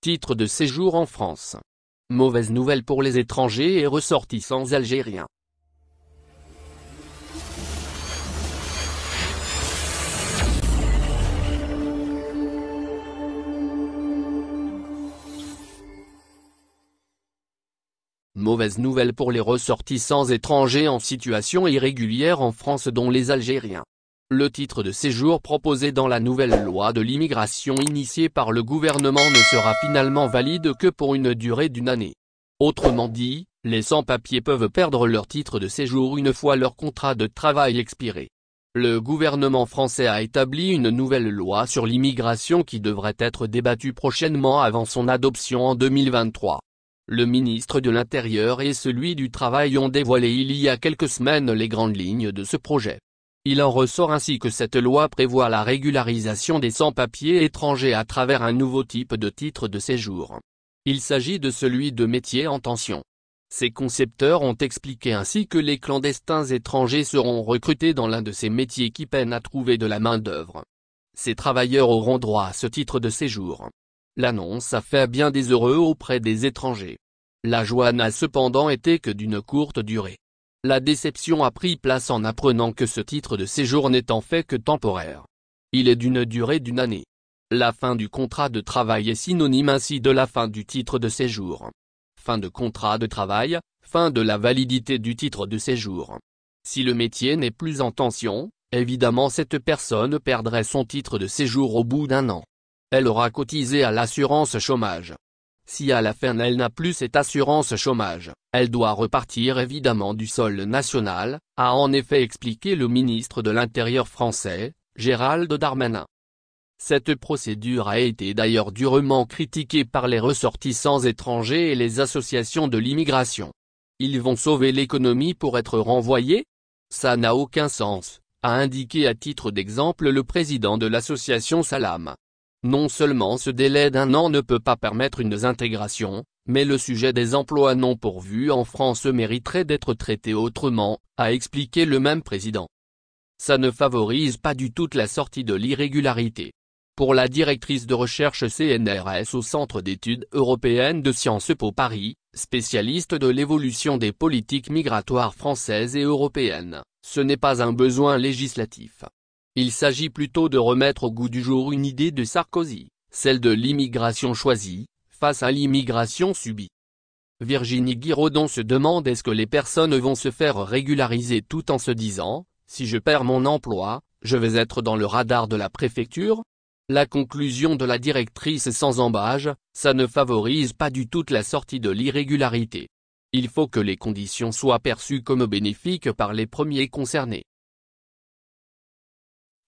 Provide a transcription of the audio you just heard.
Titre de séjour en France. Mauvaise nouvelle pour les étrangers et ressortissants algériens. Mauvaise nouvelle pour les ressortissants étrangers en situation irrégulière en France dont les Algériens. Le titre de séjour proposé dans la nouvelle loi de l'immigration initiée par le gouvernement ne sera finalement valide que pour une durée d'une année. Autrement dit, les sans-papiers peuvent perdre leur titre de séjour une fois leur contrat de travail expiré. Le gouvernement français a établi une nouvelle loi sur l'immigration qui devrait être débattue prochainement avant son adoption en 2023. Le ministre de l'Intérieur et celui du Travail ont dévoilé il y a quelques semaines les grandes lignes de ce projet. Il en ressort ainsi que cette loi prévoit la régularisation des sans-papiers étrangers à travers un nouveau type de titre de séjour. Il s'agit de celui de métier en tension. Ces concepteurs ont expliqué ainsi que les clandestins étrangers seront recrutés dans l'un de ces métiers qui peinent à trouver de la main-d'œuvre. Ces travailleurs auront droit à ce titre de séjour. L'annonce a fait bien des heureux auprès des étrangers. La joie n'a cependant été que d'une courte durée. La déception a pris place en apprenant que ce titre de séjour n'est en fait que temporaire. Il est d'une durée d'une année. La fin du contrat de travail est synonyme ainsi de la fin du titre de séjour. Fin de contrat de travail, fin de la validité du titre de séjour. Si le métier n'est plus en tension, évidemment cette personne perdrait son titre de séjour au bout d'un an. Elle aura cotisé à l'assurance chômage. Si à la fin elle n'a plus cette assurance chômage, elle doit repartir évidemment du sol national, a en effet expliqué le ministre de l'Intérieur français, Gérald Darmanin. Cette procédure a été d'ailleurs durement critiquée par les ressortissants étrangers et les associations de l'immigration. Ils vont sauver l'économie pour être renvoyés Ça n'a aucun sens, a indiqué à titre d'exemple le président de l'association Salam. Non seulement ce délai d'un an ne peut pas permettre une intégration, mais le sujet des emplois non pourvus en France mériterait d'être traité autrement, a expliqué le même président. Ça ne favorise pas du tout la sortie de l'irrégularité. Pour la directrice de recherche CNRS au Centre d'études européennes de Sciences Po Paris, spécialiste de l'évolution des politiques migratoires françaises et européennes, ce n'est pas un besoin législatif. Il s'agit plutôt de remettre au goût du jour une idée de Sarkozy, celle de l'immigration choisie, face à l'immigration subie. Virginie Guiraudon se demande est-ce que les personnes vont se faire régulariser tout en se disant, si je perds mon emploi, je vais être dans le radar de la préfecture La conclusion de la directrice sans embâge, ça ne favorise pas du tout la sortie de l'irrégularité. Il faut que les conditions soient perçues comme bénéfiques par les premiers concernés.